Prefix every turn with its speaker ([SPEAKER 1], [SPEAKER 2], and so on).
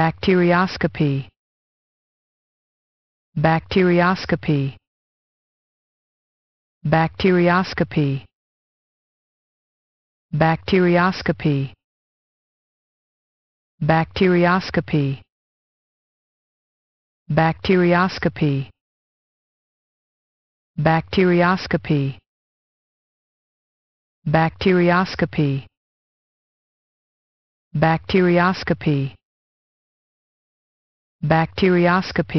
[SPEAKER 1] bacterioscopy bacterioscopy bacterioscopy bacterioscopy bacterioscopy bacterioscopy bacterioscopy bacterioscopy bacterioscopy bacterioscopy